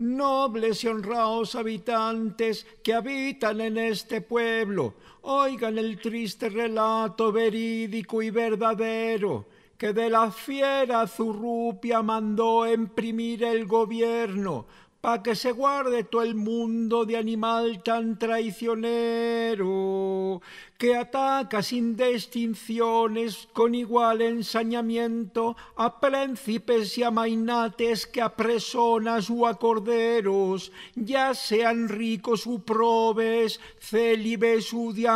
Nobles y honrados habitantes que habitan en este pueblo, oigan el triste relato verídico y verdadero que de la fiera zurrupia mandó imprimir el gobierno pa que se guarde todo el mundo de animal tan traicionero, que ataca sin distinciones, con igual ensañamiento, a príncipes y a mainates que a personas u a corderos, ya sean ricos u probes, célibes u de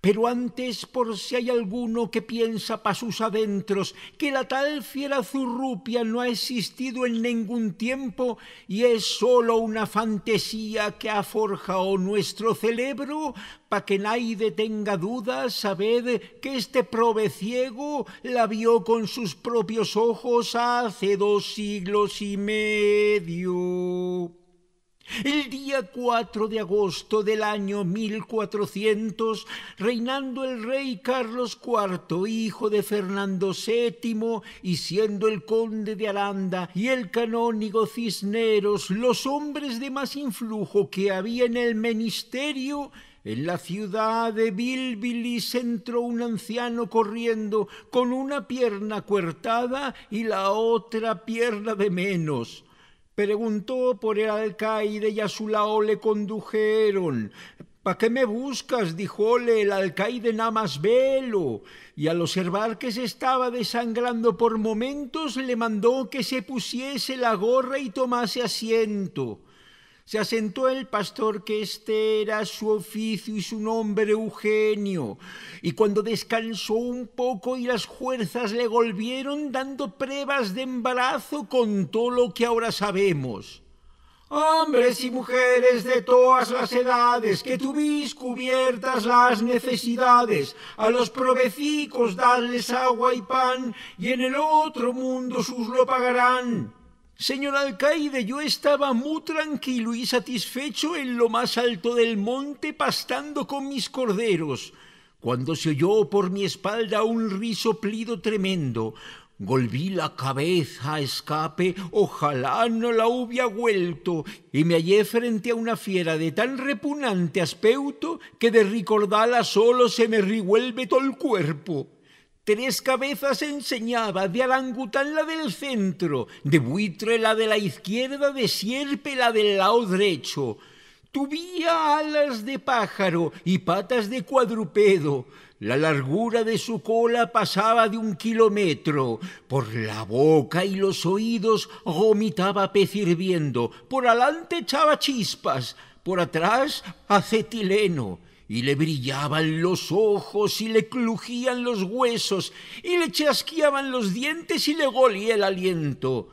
pero antes, por si hay alguno que piensa pa' sus adentros que la tal fiera zurrupia no ha existido en ningún tiempo y es solo una fantasía que ha forjado nuestro cerebro, pa' que nadie tenga dudas, sabed que este prove ciego la vio con sus propios ojos hace dos siglos y medio. El día 4 de agosto del año 1400, reinando el rey Carlos IV, hijo de Fernando VII, y siendo el conde de Aranda y el canónigo Cisneros los hombres de más influjo que había en el ministerio, en la ciudad de Bilbilis entró un anciano corriendo con una pierna cuertada y la otra pierna de menos Preguntó por el alcaide y a su lado le condujeron. pa qué me buscas? le el alcaide nada más velo. Y al observar que se estaba desangrando por momentos, le mandó que se pusiese la gorra y tomase asiento se asentó el pastor que este era su oficio y su nombre Eugenio, y cuando descansó un poco y las fuerzas le volvieron dando pruebas de embarazo, con todo lo que ahora sabemos. Hombres y mujeres de todas las edades, que tuvís cubiertas las necesidades, a los provecicos dadles agua y pan, y en el otro mundo sus lo pagarán. Señor alcaide, yo estaba muy tranquilo y satisfecho en lo más alto del monte pastando con mis corderos, cuando se oyó por mi espalda un risoplido tremendo. Golví la cabeza a escape, ojalá no la hubiera vuelto, y me hallé frente a una fiera de tan repugnante aspecto que de recordarla solo se me revuelve todo el cuerpo. Tres cabezas enseñaba, de alangután la del centro, de buitre la de la izquierda, de sierpe la del lado derecho. Tuvía alas de pájaro y patas de cuadrupedo. La largura de su cola pasaba de un kilómetro. Por la boca y los oídos vomitaba pez hirviendo. Por adelante echaba chispas. Por atrás acetileno y le brillaban los ojos y le clujían los huesos y le chasqueaban los dientes y le golía el aliento.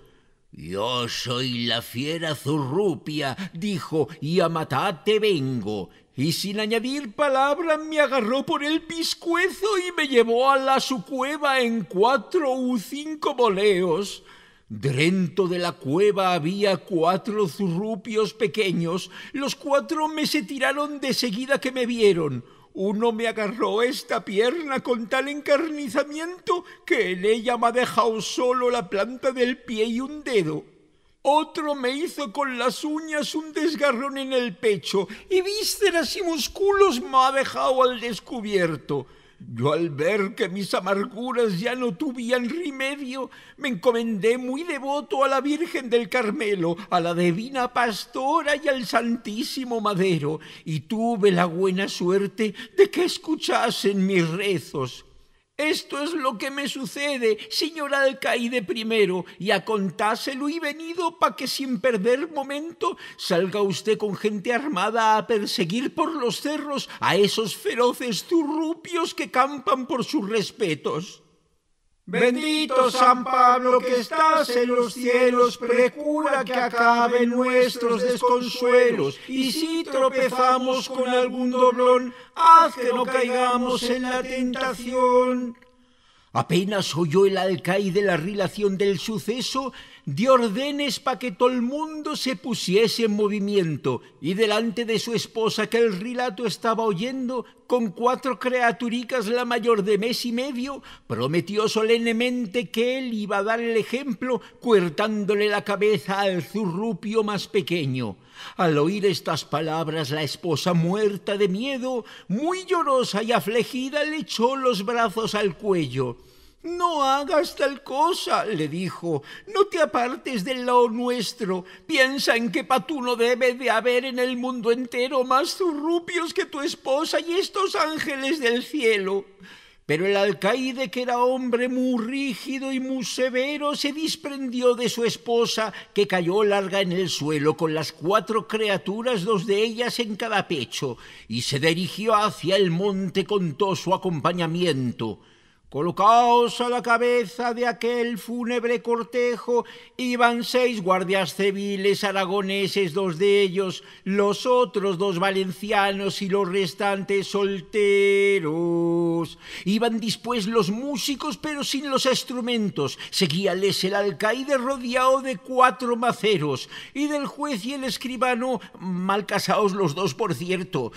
Yo soy la fiera zurrupia, dijo, y a matarte vengo. Y sin añadir palabra me agarró por el piscuezo y me llevó a la su cueva en cuatro u cinco boleos. Drento de la cueva había cuatro zurrupios pequeños. Los cuatro me se tiraron de seguida que me vieron. Uno me agarró esta pierna con tal encarnizamiento que en ella me ha dejado solo la planta del pie y un dedo. Otro me hizo con las uñas un desgarrón en el pecho y vísceras y músculos me ha dejado al descubierto. Yo al ver que mis amarguras ya no tuvían remedio, me encomendé muy devoto a la Virgen del Carmelo, a la Divina Pastora y al Santísimo Madero, y tuve la buena suerte de que escuchasen mis rezos. Esto es lo que me sucede, señor alcaide primero, y a contáselo he venido pa' que sin perder momento salga usted con gente armada a perseguir por los cerros a esos feroces zurrupios que campan por sus respetos. Bendito San Pablo que estás en los cielos, Precura que acaben nuestros desconsuelos, y si tropezamos con algún doblón, haz que no caigamos en la tentación. Apenas oyó el alcaide la relación del suceso, dio ordenes para que todo el mundo se pusiese en movimiento y delante de su esposa que el relato estaba oyendo, con cuatro creaturicas la mayor de mes y medio, prometió solemnemente que él iba a dar el ejemplo cuertándole la cabeza al zurrupio más pequeño. Al oír estas palabras, la esposa, muerta de miedo, muy llorosa y afligida, le echó los brazos al cuello. No hagas tal cosa, le dijo, no te apartes del lado nuestro. Piensa en que Patuno debe de haber en el mundo entero más zurrupios que tu esposa y estos ángeles del cielo. Pero el alcaide, que era hombre muy rígido y muy severo, se desprendió de su esposa, que cayó larga en el suelo con las cuatro criaturas, dos de ellas en cada pecho, y se dirigió hacia el monte con todo su acompañamiento. Colocaos a la cabeza de aquel fúnebre cortejo, iban seis guardias civiles aragoneses, dos de ellos, los otros dos valencianos y los restantes solteros. Iban después los músicos, pero sin los instrumentos. Seguíales el alcaide rodeado de cuatro maceros, y del juez y el escribano, mal casados los dos, por cierto.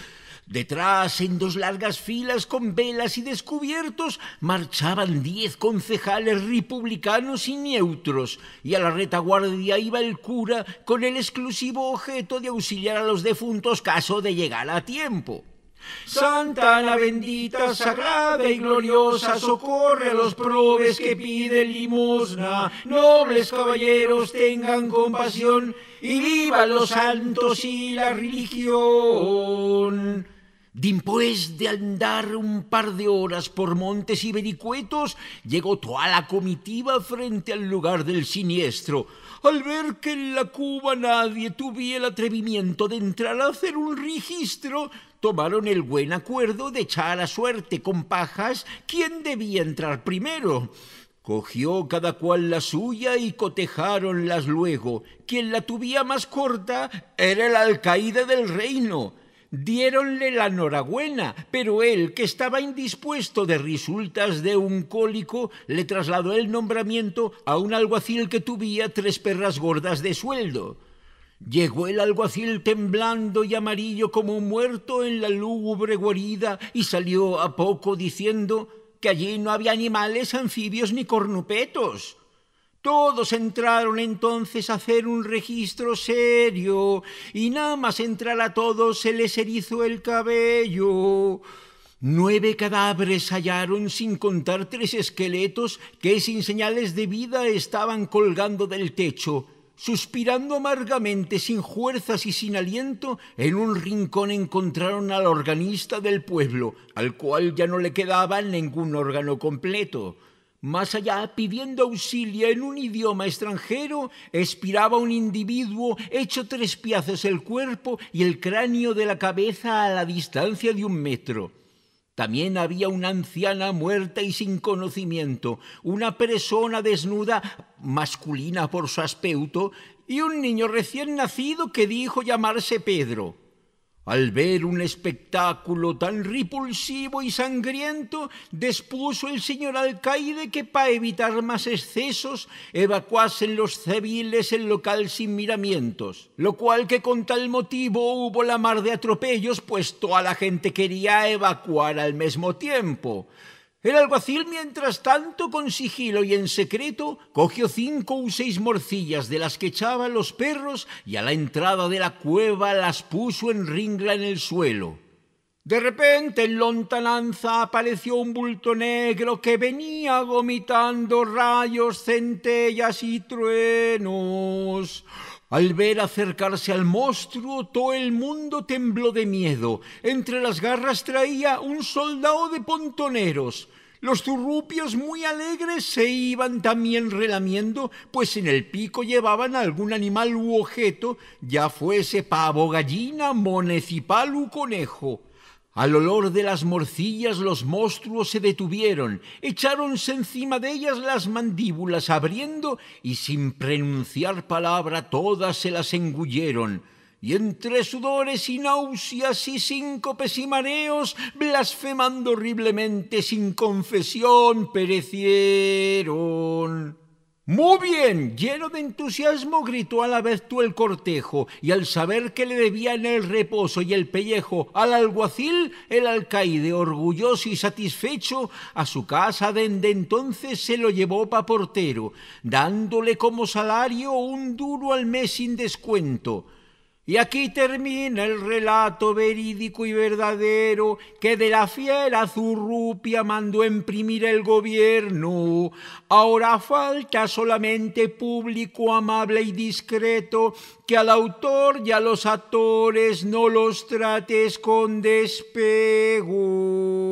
Detrás, en dos largas filas con velas y descubiertos, marchaban diez concejales republicanos y neutros, y a la retaguardia iba el cura con el exclusivo objeto de auxiliar a los defuntos caso de llegar a tiempo. Santa la bendita, sagrada y gloriosa, socorre a los probes que piden limosna. Nobles caballeros, tengan compasión y viva los santos y la religión. Después de andar un par de horas por montes y vericuetos, llegó toda la comitiva frente al lugar del siniestro. Al ver que en la cuba nadie tuviera el atrevimiento de entrar a hacer un registro, tomaron el buen acuerdo de echar a suerte con pajas quién debía entrar primero. Cogió cada cual la suya y cotejáronlas luego. Quien la tuvía más corta era el alcaide del reino Diéronle la enhorabuena, pero él, que estaba indispuesto de resultas de un cólico, le trasladó el nombramiento a un alguacil que tuvía tres perras gordas de sueldo. Llegó el alguacil temblando y amarillo como muerto en la lúgubre guarida y salió a poco diciendo que allí no había animales, anfibios ni cornupetos todos entraron entonces a hacer un registro serio, y nada más entrar a todos se les erizó el cabello. Nueve cadáveres hallaron sin contar tres esqueletos que sin señales de vida estaban colgando del techo suspirando amargamente, sin fuerzas y sin aliento, en un rincón encontraron al organista del pueblo, al cual ya no le quedaba ningún órgano completo. Más allá, pidiendo auxilio en un idioma extranjero, expiraba un individuo hecho tres piezas: el cuerpo y el cráneo de la cabeza a la distancia de un metro. También había una anciana muerta y sin conocimiento, una persona desnuda, masculina por su aspecto, y un niño recién nacido que dijo llamarse Pedro. Al ver un espectáculo tan repulsivo y sangriento, dispuso el señor alcaide que para evitar más excesos evacuasen los civiles el local sin miramientos, lo cual que con tal motivo hubo la mar de atropellos, pues toda la gente quería evacuar al mismo tiempo. El alguacil, mientras tanto, con sigilo y en secreto, cogió cinco u seis morcillas de las que echaban los perros y a la entrada de la cueva las puso en ringla en el suelo. De repente, en lontananza, apareció un bulto negro que venía vomitando rayos, centellas y truenos. Al ver acercarse al monstruo, todo el mundo tembló de miedo. Entre las garras traía un soldado de pontoneros. Los zurrupios muy alegres se iban también relamiendo, pues en el pico llevaban algún animal u objeto, ya fuese pavo, gallina, monecipal u conejo. Al olor de las morcillas los monstruos se detuvieron, echáronse encima de ellas las mandíbulas abriendo y sin pronunciar palabra todas se las engulleron. Y entre sudores y náuseas y síncopes y mareos, blasfemando horriblemente sin confesión, perecieron. Muy bien, lleno de entusiasmo gritó a la vez tú el cortejo, y al saber que le debían el reposo y el pellejo al alguacil, el alcaide, orgulloso y satisfecho, a su casa dende entonces se lo llevó pa portero, dándole como salario un duro al mes sin descuento. Y aquí termina el relato verídico y verdadero que de la fiera zurrupia mandó imprimir el gobierno. Ahora falta solamente público amable y discreto que al autor y a los actores no los trates con despego.